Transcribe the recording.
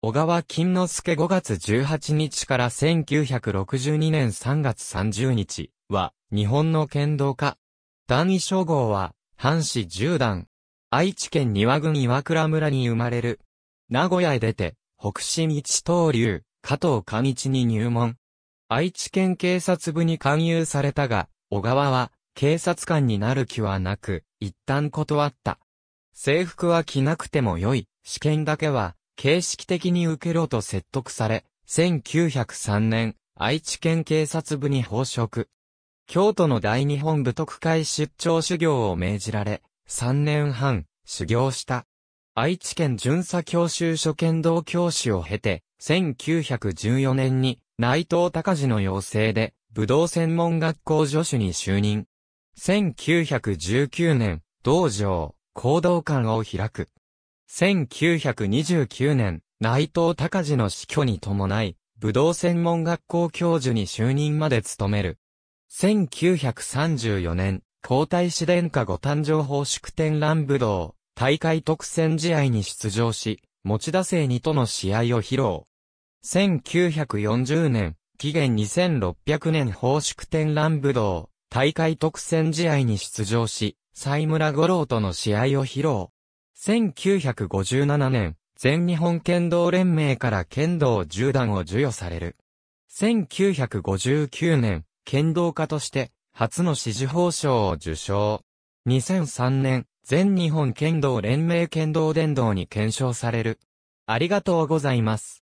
小川金之助5月18日から1962年3月30日は、日本の剣道家。段位称号は、藩士十段。愛知県庭郡岩倉村に生まれる。名古屋へ出て、北進一刀流、加藤寛一に入門。愛知県警察部に勧誘されたが、小川は、警察官になる気はなく、一旦断った。制服は着なくても良い、試験だけは、形式的に受けろと説得され、1903年、愛知県警察部に報職。京都の大日本部特会出張修行を命じられ、3年半、修行した。愛知県巡査教習所剣道教師を経て、1914年に内藤隆治の要請で、武道専門学校助手に就任。1919年、道場、行動館を開く。1929年、内藤隆治の死去に伴い、武道専門学校教授に就任まで務める。1934年、皇太子殿下ご誕生報祝天乱武道、大会特選試合に出場し、持田聖二との試合を披露。1940年、紀元2600年報祝天乱武道、大会特選試合に出場し、西村五郎との試合を披露。1957年、全日本剣道連盟から剣道銃弾を授与される。1959年、剣道家として初の支持報奨を受賞。2003年、全日本剣道連盟剣道伝道に検証される。ありがとうございます。